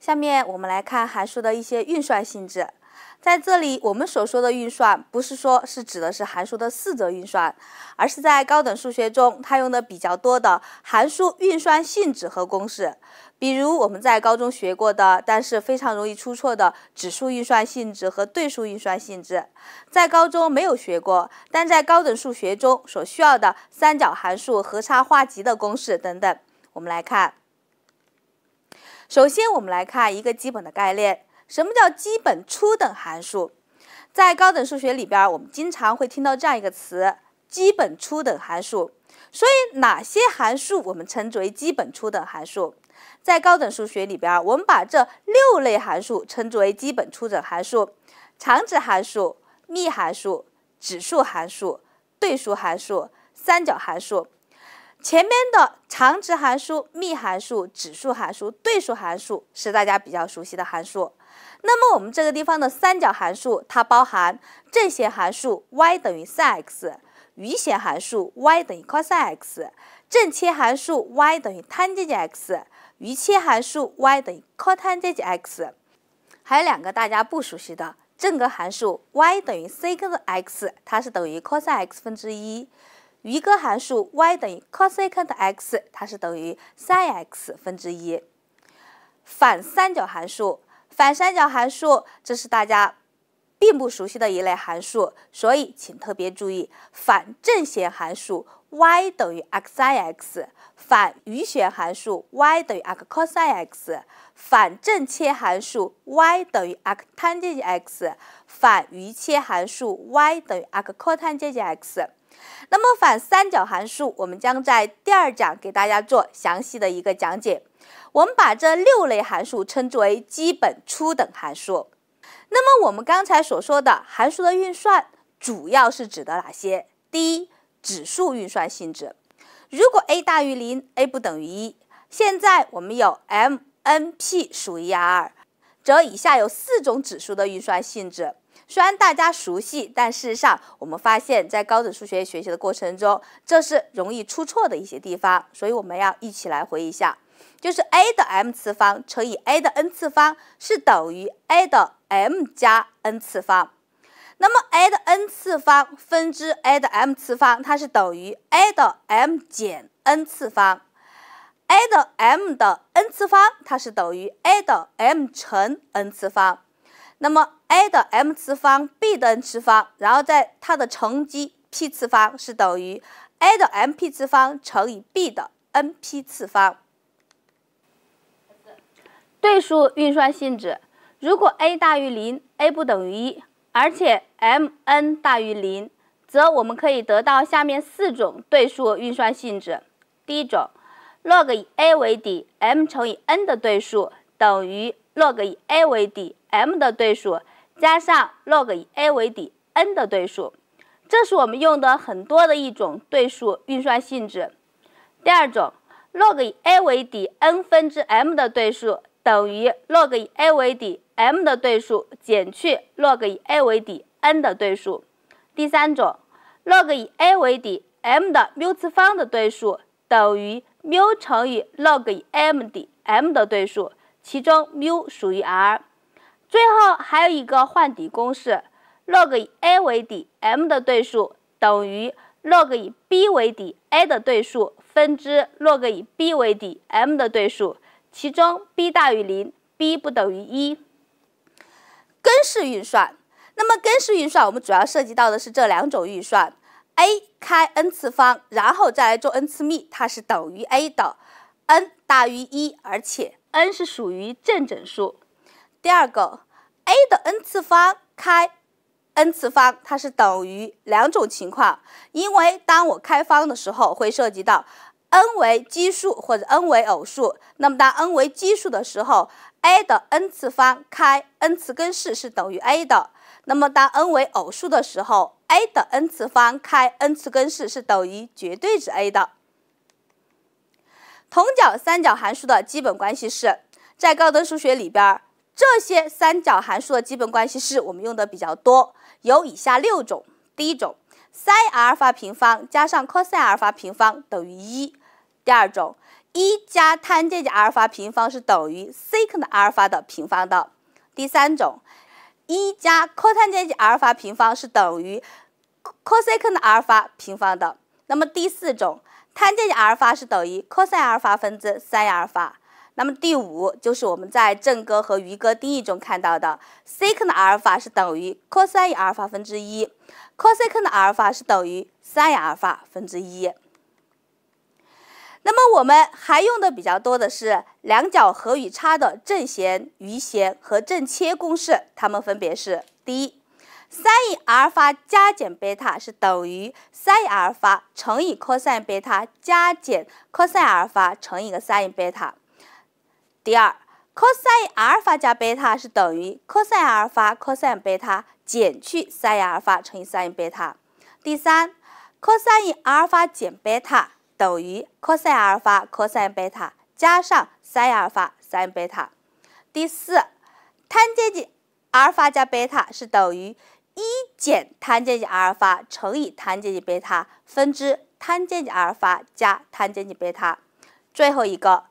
下面我们来看函数的一些运算性质。在这里，我们所说的运算，不是说是指的是函数的四则运算，而是在高等数学中，它用的比较多的函数运算性质和公式，比如我们在高中学过的，但是非常容易出错的指数运算性质和对数运算性质，在高中没有学过，但在高等数学中所需要的三角函数和差化集的公式等等。我们来看，首先我们来看一个基本的概念。什么叫基本初等函数？在高等数学里边，我们经常会听到这样一个词：基本初等函数。所以，哪些函数我们称之为基本初等函数？在高等数学里边，我们把这六类函数称之为基本初等函数：常值函数、幂函数、指数函数、对数函数、三角函数。前面的常值函数、幂函数、指数函数、对数函数是大家比较熟悉的函数。那么我们这个地方的三角函数，它包含正弦函数 y 等于 sin x，余弦函数 y 等于 cos x，正切函数 y 等于 tan g x，余切函数 y 等于 cotan x。还有两个大家不熟悉的正割函数 y 等于 sec x，它是等于 cos x 分之一；余割函数 y 等于 cosec x，它是等于 sin x 分之一。反三角函数。反三角函数，这是大家并不熟悉的一类函数，所以请特别注意：反正弦函数 y 等于 x s i n x，反余弦函数 y 等于 x c o s i x，反正切函数 y 等于 x t a n g x，反余切函数 y 等于 x c o t a n x。那么反三角函数，我们将在第二讲给大家做详细的一个讲解。我们把这六类函数称作为基本初等函数。那么我们刚才所说的函数的运算，主要是指的哪些？第一，指数运算性质。如果 a 大于零，a 不等于一，现在我们有 m、n、p 属于 R，则以下有四种指数的运算性质。虽然大家熟悉，但事实上，我们发现，在高等数学学习的过程中，这是容易出错的一些地方，所以我们要一起来回忆一下：，就是 a 的 m 次方乘以 a 的 n 次方是等于 a 的 m 加 n 次方；，那么 a 的 n 次方分之 a 的 m 次方，它是等于 a 的 m 减 n 次方；，a 的 m 的 n 次方，它是等于 a 的 m 乘 n 次方。那么 a 的 m 次方 b 的 n 次方，然后在它的乘积 p 次方是等于 a 的 mp 次方乘以 b 的 np 次方。对数运算性质：如果 a 大于零，a 不等于一，而且 m、n 大于零，则我们可以得到下面四种对数运算性质。第一种，log 以 a 为底 m 乘以 n 的对数等于。log 以 a 为底 m 的对数加上 log 以 a 为底 n 的对数，这是我们用的很多的一种对数运算性质。第二种，log 以 a 为底 n 分之 m 的对数等于 log 以 a 为底 m 的对数减去 log 以 a 为底 n 的对数。第三种，log 以 a 为底 m 的谬次方的对数等于谬乘以 log 以 m 底 m 的对数。其中缪属于 R，最后还有一个换底公式：log 以 a 为底 m 的对数等于 log 以 b 为底 a 的对数分之 log 以 b 为底 m 的对数，其中 b 大于零，b 不等于一。根式运算，那么根式运算我们主要涉及到的是这两种运算：a 开 n 次方，然后再来做 n 次幂，它是等于 a 的，n 大于一，而且。n 是属于正整数。第二个，a 的 n 次方开 n 次方，它是等于两种情况，因为当我开方的时候，会涉及到 n 为奇数或者 n 为偶数。那么当 n 为奇数的时候，a 的 n 次方开 n 次根式是等于 a 的。那么当 n 为偶数的时候，a 的 n 次方开 n 次根式是等于绝对值 a 的。同角三角函数的基本关系式，在高等数学里边，这些三角函数的基本关系式我们用的比较多，有以下六种。第一种，sin 阿尔法平方加上 cos 阿尔法平方等于一；第二种，一加 tan 阿尔法平方是等于 sec 阿尔法的平方的；第三种，一加 cot 角阿尔法平方是等于 cosec 阿尔法平方的。那么第四种。tan 阿尔法是等于 cos 阿尔法分之 sin 阿尔法。那么第五就是我们在正哥和余哥定义中看到的 csc 阿尔法是等于 cos 阿尔法分之一 c o s 阿尔法是等于 sin 阿尔法分之一。那么我们还用的比较多的是两角和与差的正弦、余弦和正切公式，它们分别是第一。sin 阿尔法加减贝塔是等于 sin 阿尔法乘以 cos 贝塔加减 cos 阿尔法乘以一个 sin 贝塔。第二，cos 阿尔法加贝塔是等于 cos 阿尔法 cos 贝塔减去 sin 阿尔法乘以 sin 贝塔。第三，cosine 阿尔法减贝塔等于 cos 阿尔法 cos 贝塔加上 sin 阿尔法 sin 贝塔。第四，tan 阿尔法加贝塔是等于。一减 tan 阿尔法乘以 tan 减几贝塔分之 tan 阿尔法加 tan 减几贝塔。最后一个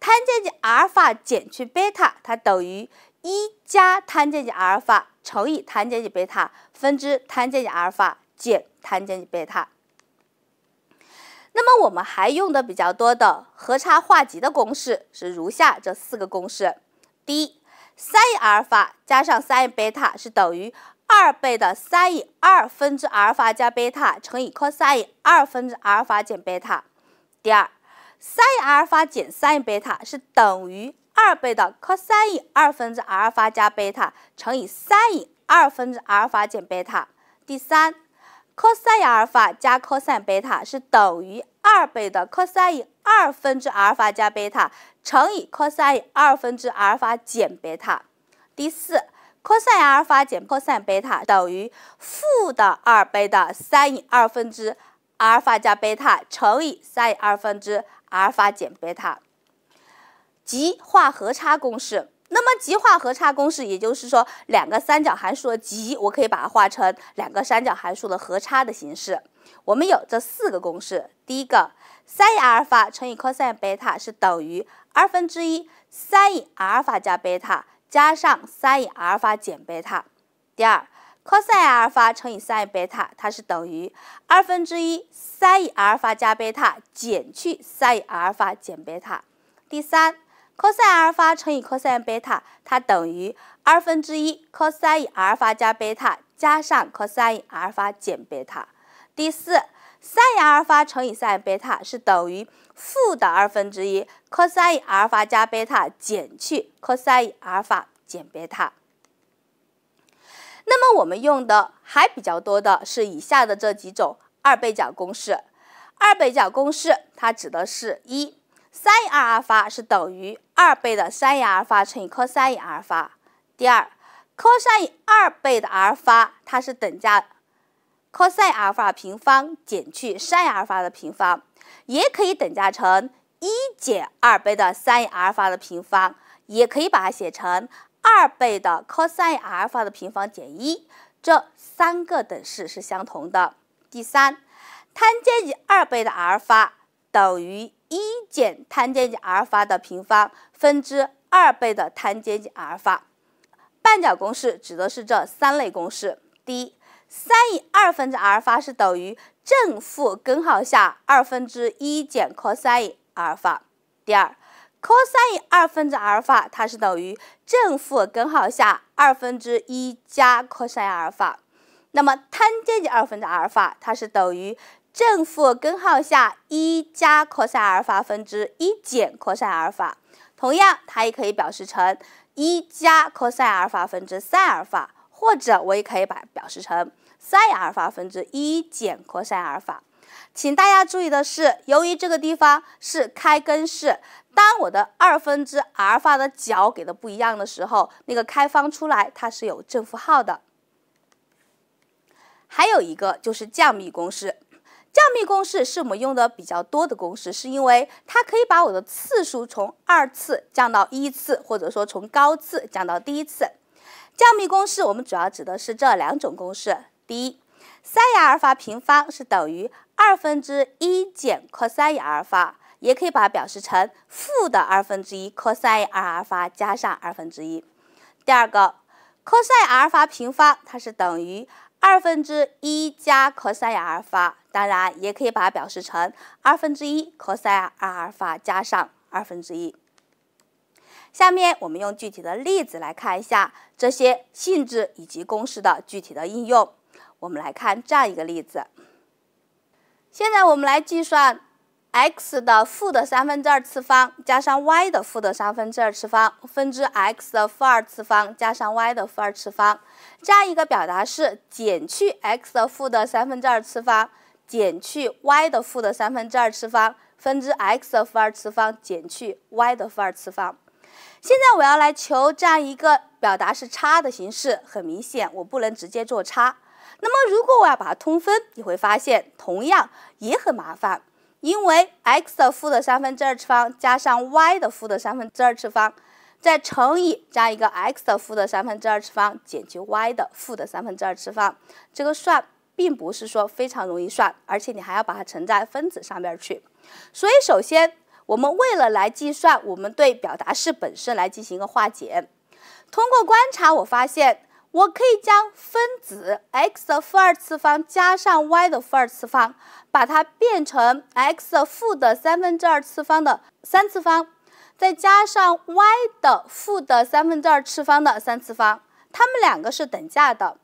，tan 阿尔法减去贝塔，它等于一加 tan 阿尔法乘以 tan 减几贝塔分之 tan 减几阿尔法减 tan 减几贝塔。那么我们还用的比较多的和差化积的公式是如下这四个公式：第一，sin 阿尔法加上 sin 贝塔是等于。二倍的 s i n 二分之阿尔法加贝塔乘以 cosine 二分之阿尔法减贝塔。第二，s i n 阿尔法减 s i n 贝塔是等于二倍的 cosine 二分之阿尔法加贝塔乘以 s i n 二分之阿尔法减贝塔。第三，cosine 阿尔法加 cosine 贝塔是等于二倍的 cosine 二分之阿尔法加贝塔乘以 cosine 二分之阿尔法减贝塔。第四。cos 阿尔法减 cos 贝塔等于负的二倍的 sin 二分之阿尔法加贝塔乘以 sin 二分之阿尔法减贝塔，极化和差公式。那么极化和差公式，也就是说两个三角函数的极，我可以把它化成两个三角函数的和差的形式。我们有这四个公式，第一个，sin 阿尔法乘以 cos 贝塔是等于二分之一 sin 阿尔法加贝塔。加上 s i n 阿尔法减贝塔。第二，c o s 阿尔法乘以 s i n 贝塔，它是等于二分之一 s i n 阿尔法加贝塔减去 s i n 阿尔法减贝塔。第三，c o s 阿尔法乘以 c o s 贝塔，它等于二分之一 c o s 阿尔法加贝塔加上 c o s 阿尔法减贝塔。第四。sin 阿尔法乘以 sin 贝塔是等于负的二分之一 cos 阿尔法加贝塔减去 cos 阿尔法减贝塔。那么我们用的还比较多的是以下的这几种二倍角公式。二倍角公式它指的是：一，sin 阿尔法是等于二倍的 sin 阿尔法乘以 cos 阿尔法；第二，cos 二倍的阿尔法它是等价。cosine 阿尔法平方减去 sin 阿尔法的平方，也可以等价成一减二倍的 sin 阿尔法的平方，也可以把它写成二倍的 cosine 阿尔法的平方减一。这三个等式是相同的。第三，tan 二倍的阿尔法等于一减 tan 阿尔法的平方分之二倍的 tan 阿尔法。半角公式指的是这三类公式：第一，sin。分之阿尔法是等于正负根号下二分之一减 cosine 阿尔法。第二，cosine 二分之阿尔法它是等于正负根号下二分之一加 cosine 阿尔法。那么 tan 的二分之阿尔法它是等于正负根号下一加 cosine 阿尔法分之一减 cosine 阿尔法。同样，它也可以表示成一加 cosine 阿尔法分之 sin 阿尔法，或者我也可以把表示成。sin 阿尔法分之一减 cos 阿尔法，请大家注意的是，由于这个地方是开根式，当我的二分之阿尔法的角给的不一样的时候，那个开方出来它是有正负号的。还有一个就是降幂公式，降幂公式是我们用的比较多的公式，是因为它可以把我的次数从二次降到一次，或者说从高次降到第一次。降幂公式我们主要指的是这两种公式。第一，sin 阿尔法平方是等于二分之一减 cos 阿尔法，也可以把它表示成负的二分之一 cos 阿尔法加上二分之一。第二个，cos 阿尔法平方它是等于二分之一加 cos 阿尔法，当然也可以把它表示成二分之一 cos 阿尔法加上二分之一。下面我们用具体的例子来看一下这些性质以及公式的具体的应用。我们来看这样一个例子。现在我们来计算 x 的负的三分之二次方加上 y 的负的三分之二次方分之 x 的负二次方加上 y 的负二次方这样一个表达式，减去 x 的负的三分之二次方减去 y 的负的三分之二次方分之 x 的负二次方减去 y 的负二次方。现在我要来求这样一个表达式差的形式，很明显，我不能直接做差。那么，如果我要把它通分，你会发现同样也很麻烦，因为 x 的负的三分之二次方加上 y 的负的三分之二次方，再乘以加一个 x 的负的三分之二次方减去 y 的负的三分之二次方，这个算并不是说非常容易算，而且你还要把它乘在分子上边去。所以，首先我们为了来计算，我们对表达式本身来进行一个化简。通过观察，我发现。我可以将分子 x 的负二次方加上 y 的负二次方，把它变成 x 的负的三分之二次方的三次方，再加上 y 的负的三分之二次方的三次方，它们两个是等价的。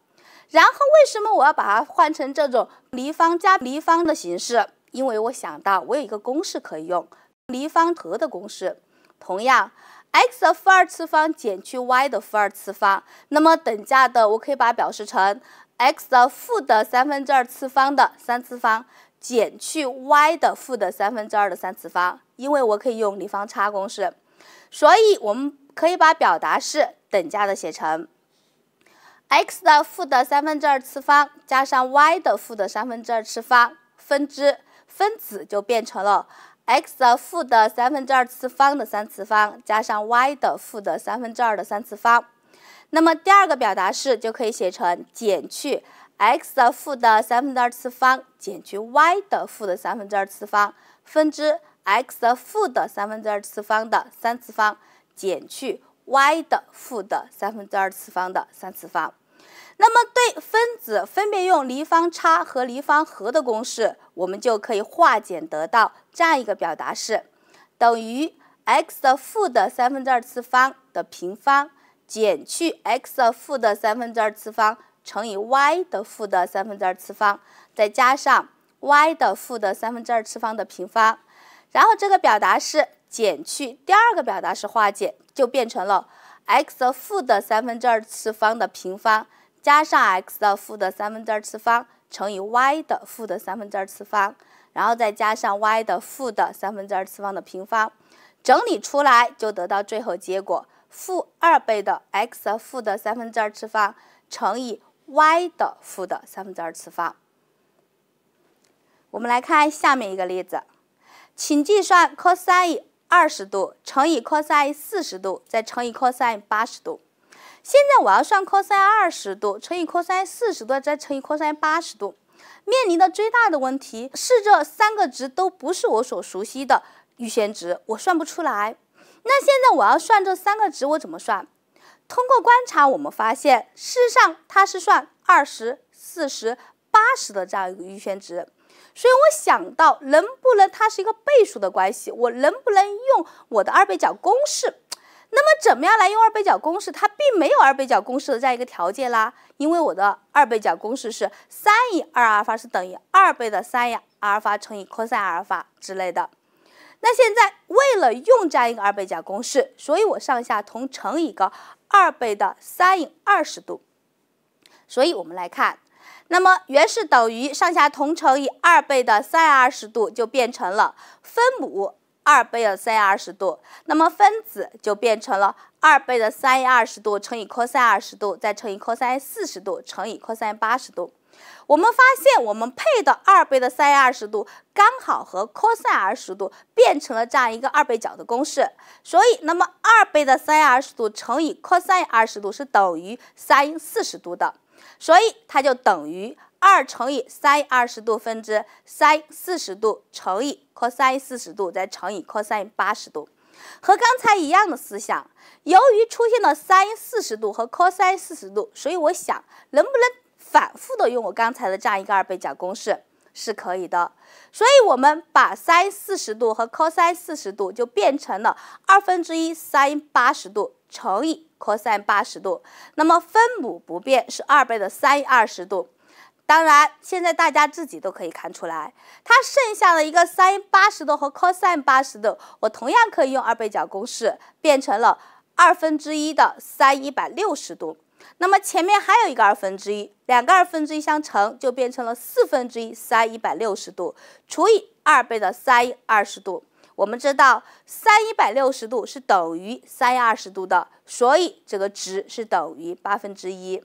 然后为什么我要把它换成这种立方加立方的形式？因为我想到我有一个公式可以用立方和的公式，同样。x 的负二次方减去 y 的负二次方，那么等价的我可以把它表示成 x 的负的三分之二次方的三次方减去 y 的负的三分之二的三次方，因为我可以用立方差公式，所以我们可以把表达式等价的写成 x 的负的三分之二次方加上 y 的负的三分之二次方分之分子就变成了。x 的负的三分之二次方的三次方加上 y 的负的三分之二的三次方，那么第二个表达式就可以写成减去 x 的负的三分之二次方减去 y 的负的三分之二次方分之 x 的负的三分之二次方的三次方减去 y 的负的三分之二次方的三次方。那么，对分子分别用离方差和离方和的公式，我们就可以化简得到这样一个表达式，等于 x 的负的三分之二次方的平方减去 x 的负的三分之二次方乘以 y 的负的三分之二次方，再加上 y 的负的三分之二次方的平方。然后这个表达式减去第二个表达式化简，就变成了 x 的负的三分之二次方的平方。加上 x 的负的三分之二次方乘以 y 的负的三分之二次方，然后再加上 y 的负的三分之二次方的平方，整理出来就得到最后结果：负二倍的 x 的负的三分之二次方乘以 y 的负的三分之二次方。我们来看下面一个例子，请计算 cosine 二十度乘以 cosine 四十度再乘以 cosine 八十度。现在我要算 cos 二十度乘以 cos 四十度再乘以 cos 八十度，面临的最大的问题是这三个值都不是我所熟悉的预先值，我算不出来。那现在我要算这三个值，我怎么算？通过观察，我们发现，事实上它是算二十、四十、八十的这样一个预先值，所以我想到，能不能它是一个倍数的关系？我能不能用我的二倍角公式？那么怎么样来用二倍角公式？它并没有二倍角公式的这样一个条件啦，因为我的二倍角公式是 sin 二阿尔法是等于二倍的 sin 阿尔法乘以 cos 阿尔法之类的。那现在为了用这样一个二倍角公式，所以我上下同乘以一个二倍的 sin 二十度。所以我们来看，那么原式等于上下同乘以二倍的 sin 二十度，就变成了分母。二倍的 sin 二十度，那么分子就变成了二倍的 sin 二十度乘以 cos 二十度，再乘以 cos 四十度乘以 cos 八十度。我们发现，我们配的二倍的 sin 二十度刚好和 cos 二十度变成了这样一个二倍角的公式，所以，那么二倍的 sin 二十度乘以 cos 二十度是等于 sin 四十度的，所以它就等于。二乘以 sin 二十度分之 sin 四十度乘以 cos 四十度，再乘以 cos 八十度，和刚才一样的思想。由于出现了 sin 四十度和 cos 四十度，所以我想能不能反复的用我刚才的这样一个二倍角公式，是可以的。所以，我们把 sin 四十度和 cos 四十度就变成了二分之一 sin 八十度乘以 cos 八十度，那么分母不变是二倍的 sin 二十度。当然，现在大家自己都可以看出来，它剩下了一个 sin 80度和 cos 80度，我同样可以用二倍角公式变成了二分之一的 sin 160度。那么前面还有一个二分之一，两个二分之一相乘就变成了四分之一 sin 160度除以二倍的 sin 20度。我们知道 sin 160度是等于 sin 20度的，所以这个值是等于八分之一。